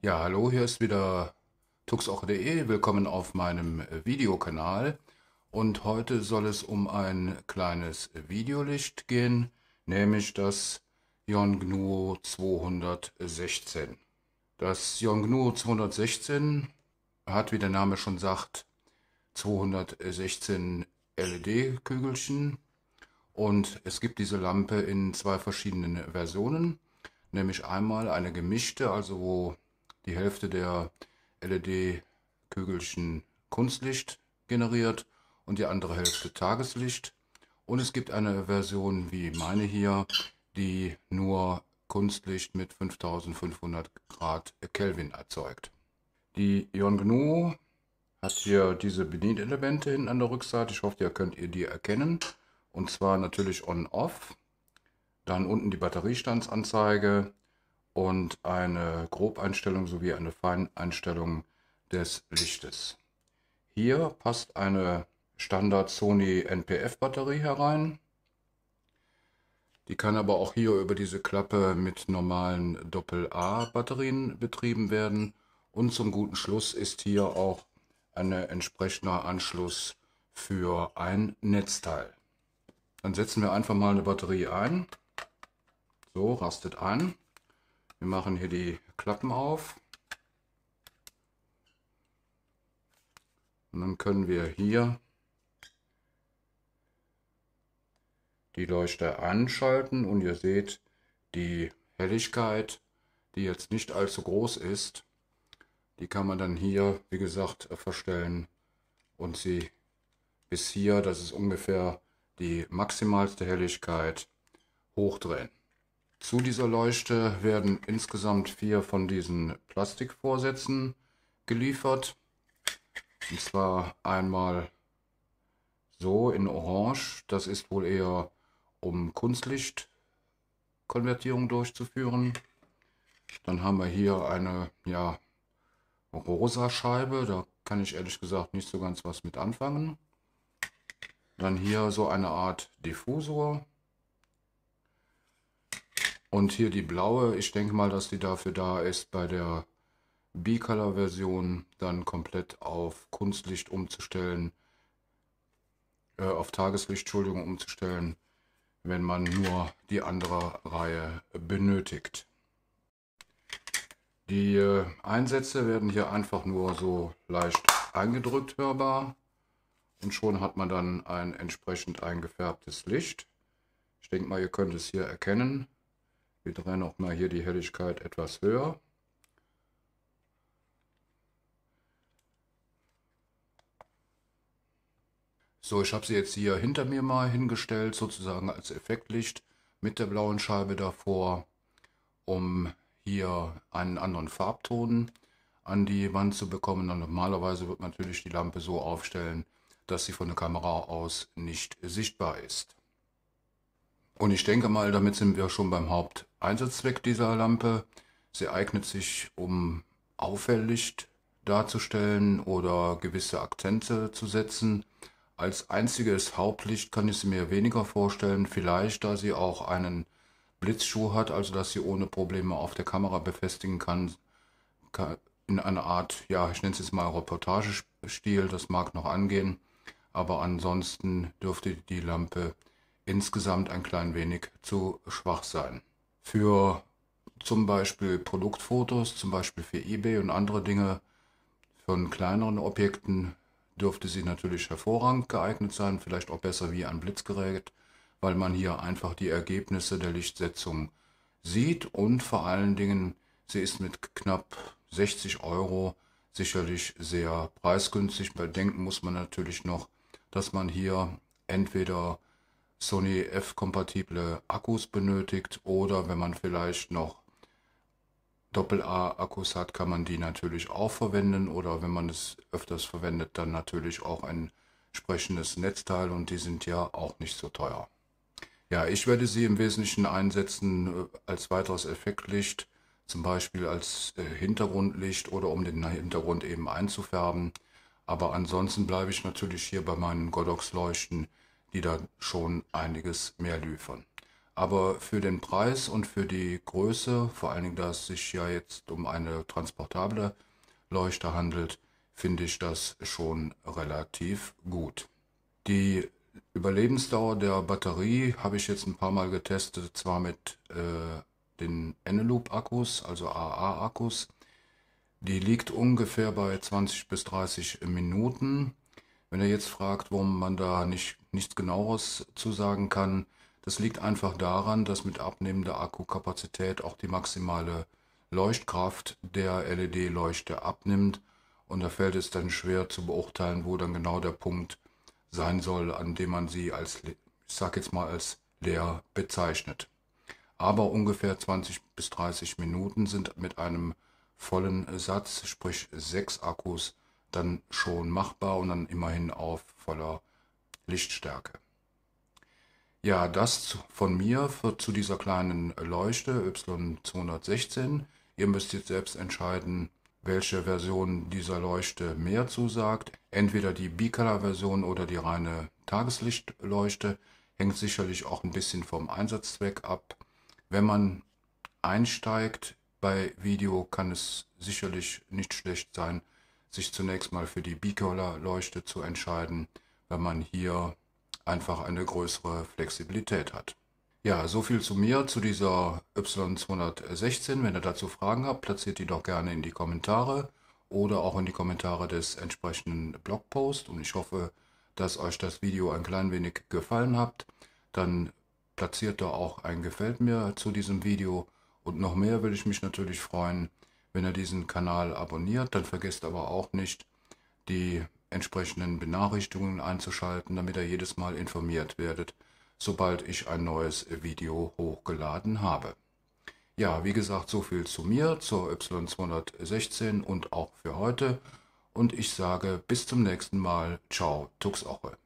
Ja, hallo, hier ist wieder tuxoche.de. Willkommen auf meinem Videokanal. Und heute soll es um ein kleines Videolicht gehen, nämlich das Yongnuo 216. Das Yongnuo 216 hat, wie der Name schon sagt, 216 LED-Kügelchen. Und es gibt diese Lampe in zwei verschiedenen Versionen, nämlich einmal eine gemischte, also wo die Hälfte der LED-Kügelchen Kunstlicht generiert und die andere Hälfte Tageslicht. Und es gibt eine Version wie meine hier, die nur Kunstlicht mit 5500 Grad Kelvin erzeugt. Die Ion GNU hat hier diese Bedienelemente hinten an der Rückseite. Ich hoffe, ihr könnt ihr die erkennen. Und zwar natürlich On-Off. Dann unten die Batteriestandsanzeige, und eine Grobeinstellung sowie eine Feineinstellung des Lichtes. Hier passt eine Standard Sony NPF Batterie herein. Die kann aber auch hier über diese Klappe mit normalen Doppel-A Batterien betrieben werden. Und zum guten Schluss ist hier auch ein entsprechender Anschluss für ein Netzteil. Dann setzen wir einfach mal eine Batterie ein. So, rastet ein. Wir machen hier die Klappen auf. Und dann können wir hier die Leuchte anschalten und ihr seht die Helligkeit, die jetzt nicht allzu groß ist. Die kann man dann hier, wie gesagt, verstellen und sie bis hier, das ist ungefähr die maximalste Helligkeit, hochdrehen. Zu dieser Leuchte werden insgesamt vier von diesen Plastikvorsätzen geliefert. Und zwar einmal so in Orange. Das ist wohl eher, um Kunstlichtkonvertierung durchzuführen. Dann haben wir hier eine ja, rosa Scheibe. Da kann ich ehrlich gesagt nicht so ganz was mit anfangen. Dann hier so eine Art Diffusor. Und hier die blaue, ich denke mal, dass die dafür da ist, bei der b color version dann komplett auf Kunstlicht umzustellen, äh, auf Tageslicht, Entschuldigung, umzustellen, wenn man nur die andere Reihe benötigt. Die äh, Einsätze werden hier einfach nur so leicht eingedrückt hörbar und schon hat man dann ein entsprechend eingefärbtes Licht. Ich denke mal, ihr könnt es hier erkennen. Wir drehen auch mal hier die Helligkeit etwas höher. So, ich habe sie jetzt hier hinter mir mal hingestellt, sozusagen als Effektlicht mit der blauen Scheibe davor, um hier einen anderen Farbton an die Wand zu bekommen. Und normalerweise wird man natürlich die Lampe so aufstellen, dass sie von der Kamera aus nicht sichtbar ist. Und ich denke mal, damit sind wir schon beim Haupt Einsatzzweck dieser Lampe. Sie eignet sich, um auffällig darzustellen oder gewisse Akzente zu setzen. Als einziges Hauptlicht kann ich sie mir weniger vorstellen, vielleicht da sie auch einen Blitzschuh hat, also dass sie ohne Probleme auf der Kamera befestigen kann. In einer Art, ja, ich nenne es jetzt mal Reportagestil, das mag noch angehen. Aber ansonsten dürfte die Lampe insgesamt ein klein wenig zu schwach sein für zum Beispiel Produktfotos, zum Beispiel für eBay und andere Dinge von kleineren Objekten dürfte sie natürlich hervorragend geeignet sein, vielleicht auch besser wie ein Blitzgerät, weil man hier einfach die Ergebnisse der Lichtsetzung sieht und vor allen Dingen, sie ist mit knapp 60 Euro sicherlich sehr preisgünstig. Bedenken muss man natürlich noch, dass man hier entweder Sony F-kompatible Akkus benötigt oder wenn man vielleicht noch Doppel-A-Akkus hat, kann man die natürlich auch verwenden oder wenn man es öfters verwendet, dann natürlich auch ein entsprechendes Netzteil und die sind ja auch nicht so teuer. Ja, ich werde sie im Wesentlichen einsetzen äh, als weiteres Effektlicht, zum Beispiel als äh, Hintergrundlicht oder um den Hintergrund eben einzufärben. Aber ansonsten bleibe ich natürlich hier bei meinen Godox-Leuchten, die da schon einiges mehr liefern. Aber für den Preis und für die Größe, vor allen Dingen, dass es sich ja jetzt um eine transportable Leuchte handelt, finde ich das schon relativ gut. Die Überlebensdauer der Batterie habe ich jetzt ein paar Mal getestet, zwar mit äh, den Eneloop-Akkus, also AA-Akkus. Die liegt ungefähr bei 20 bis 30 Minuten. Wenn ihr jetzt fragt, warum man da nicht nichts genaueres zu sagen kann. Das liegt einfach daran, dass mit abnehmender Akkukapazität auch die maximale Leuchtkraft der LED-Leuchte abnimmt und da fällt es dann schwer zu beurteilen, wo dann genau der Punkt sein soll, an dem man sie als, ich sag jetzt mal als leer bezeichnet. Aber ungefähr 20 bis 30 Minuten sind mit einem vollen Satz, sprich sechs Akkus, dann schon machbar und dann immerhin auf voller Lichtstärke. Ja, das von mir zu dieser kleinen Leuchte Y216. Ihr müsst jetzt selbst entscheiden, welche Version dieser Leuchte mehr zusagt. Entweder die Bicolor-Version oder die reine Tageslichtleuchte. Hängt sicherlich auch ein bisschen vom Einsatzzweck ab. Wenn man einsteigt bei Video, kann es sicherlich nicht schlecht sein, sich zunächst mal für die Bicolor-Leuchte zu entscheiden wenn man hier einfach eine größere Flexibilität hat. Ja, so viel zu mir, zu dieser Y216. Wenn ihr dazu Fragen habt, platziert die doch gerne in die Kommentare oder auch in die Kommentare des entsprechenden Blogposts. Und ich hoffe, dass euch das Video ein klein wenig gefallen hat. Dann platziert da auch ein Gefällt mir zu diesem Video. Und noch mehr würde ich mich natürlich freuen, wenn ihr diesen Kanal abonniert. Dann vergesst aber auch nicht, die entsprechenden Benachrichtigungen einzuschalten, damit ihr jedes Mal informiert werdet, sobald ich ein neues Video hochgeladen habe. Ja, wie gesagt, so viel zu mir, zur Y216 und auch für heute. Und ich sage bis zum nächsten Mal. Ciao, Tuxoche.